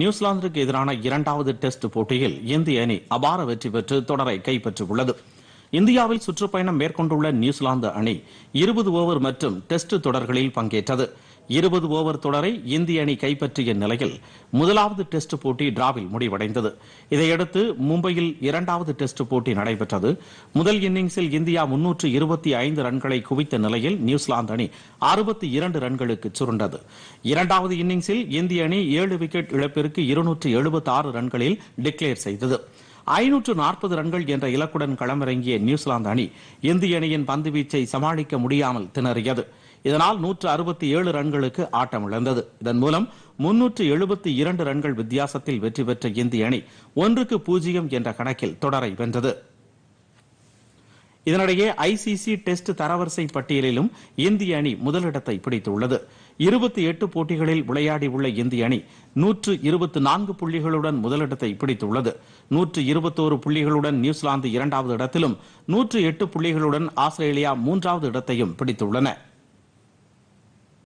நியூசிலாந்துக்கு எதிரான இரண்டாவது டெஸ்ட் போட்டியில் இந்திய அணி அபார வெற்றி பெற்று தொடரை கைப்பற்றியுள்ளது இந்தியாவில் சுற்றுப்பயணம் மேற்கொண்டுள்ள நியூசிலாந்து அணி இருபது ஓவர் மற்றும் டெஸ்ட் தொடர்களில் பங்கேற்றது இருபது ஓவர் தொடரை இந்திய அணி கைப்பற்றிய நிலையில் முதலாவது டெஸ்ட் போட்டி டிராவில் முடிவடைந்தது இதையடுத்து மும்பையில் இரண்டாவது டெஸ்ட் போட்டி நடைபெற்றது முதல் இன்னிங்ஸில் இந்தியா முன்னூற்று இருபத்தி ஐந்து ரன்களை குவித்த நிலையில் நியூசிலாந்து அணி அறுபத்தி இரண்டு ரன்களுக்கு சுருண்டது இரண்டாவது இன்னிங்ஸில் இந்திய அணி ஏழு விக்கெட் இழப்பிற்கு இருநூற்று எழுபத்தி ஆறு ரன்களில் டிக்ளேர் செய்தது ஐநூற்று நாற்பது ரன்கள் என்ற இலக்குடன் களமிறங்கிய நியூசிலாந்து அணி இந்திய அணியின் பந்துவீச்சை சமாளிக்க முடியாமல் திணறியது இதனால் நூற்று அறுபத்தி ஏழு ரன்களுக்கு ஆட்டம் இழந்தது இதன் மூலம் முன்னூற்று எழுபத்தி இரண்டு ரன்கள் வித்தியாசத்தில் வெற்றி பெற்ற இந்திய அணி ஒன்றுக்கு பூஜ்ஜியம் என்ற கணக்கில் தொடரை வென்றது இதனிடையே ஐசிசி டெஸ்ட் தரவரிசை பட்டியலிலும் இந்திய அணி முதலிடத்தை பிடித்துள்ளது இருபத்தி எட்டு போட்டிகளில் விளையாடியுள்ள இந்திய அணி நூற்று இருபத்தி நான்கு புள்ளிகளுடன் முதலிடத்தை பிடித்துள்ளது நூற்று இருபத்தோரு புள்ளிகளுடன் நியூசிலாந்து இரண்டாவது இடத்திலும் நூற்று எட்டு புள்ளிகளுடன் ஆஸ்திரேலியா மூன்றாவது இடத்தையும் பிடித்துள்ளன